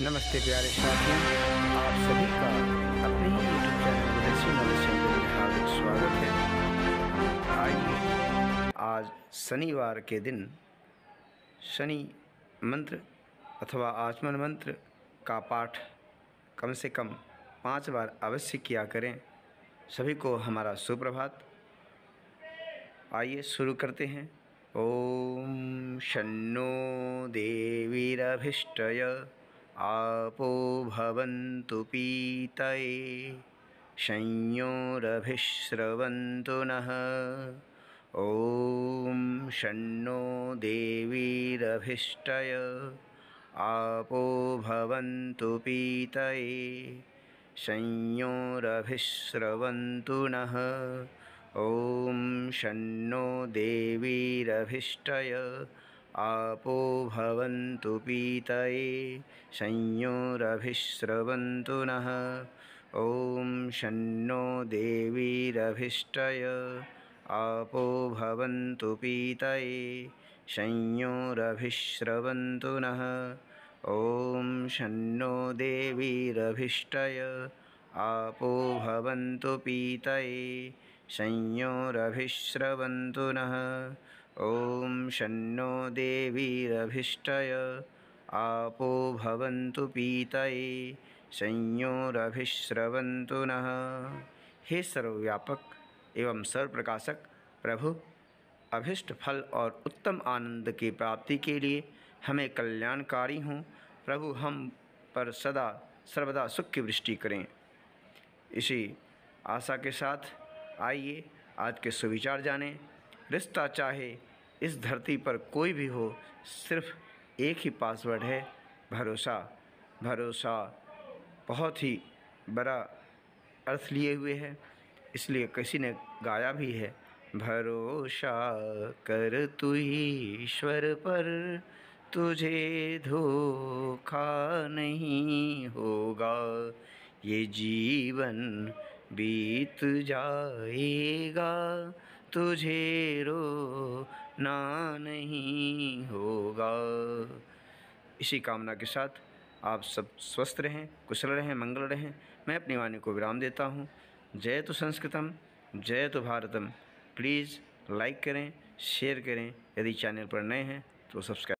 नमस्ते प्यारे साथियों आप सभी का अपने ही यूट्यूब चैनल विदेशी मनुष्य हार्दिक स्वागत है आइए आज शनिवार के दिन शनि मंत्र अथवा आचमन मंत्र का पाठ कम से कम पांच बार अवश्य किया करें सभी को हमारा सुप्रभात आइए शुरू करते हैं ओम शन्नो देवीरभिष्टय आपो भवन्तु पीतये संयोरभिश्रवन्तु नः ॐ शन्नो देवीरभिष्टय आपो भवन्तु पीतये संयोरभिस्रवन्तु नः ॐ शन्नो देवीरभिष्टय आपो भवन्तु पीतये संयोरभिस्रवन्तु नः ॐ शन्नो देवीरभिष्टय आपो भवन्तु पीतये संयोरभिस्रवन्तु नः ॐ शन्नो देवीरभिष्टय आपो भवन्तु पीतये संयोरभिस्रवन्तु नः ओम शन्नो देवीरभिष्टय आपो भवन्तु पीतये संयोरभिश्रवंतु नः हे सर्वव्यापक एवं सर्वप्रकाशक प्रभु अभिष्ट फल और उत्तम आनंद की प्राप्ति के लिए हमें कल्याणकारी हों प्रभु हम पर सदा सर्वदा सुख की वृष्टि करें इसी आशा के साथ आइए आज के सुविचार जानें रिश्ता चाहे इस धरती पर कोई भी हो सिर्फ एक ही पासवर्ड है भरोसा भरोसा बहुत ही बड़ा अर्थ लिए हुए है इसलिए किसी ने गाया भी है भरोसा कर तु ईश्वर पर तुझे धोखा नहीं होगा ये जीवन बीत जाएगा तुझे रो ना नहीं होगा इसी कामना के साथ आप सब स्वस्थ रहें कुशल रहें मंगल रहें मैं अपनी वाणी को विराम देता हूँ जय तो संस्कृतम जय तो भारतम प्लीज़ लाइक करें शेयर करें यदि चैनल पर नए हैं तो सब्सक्राइब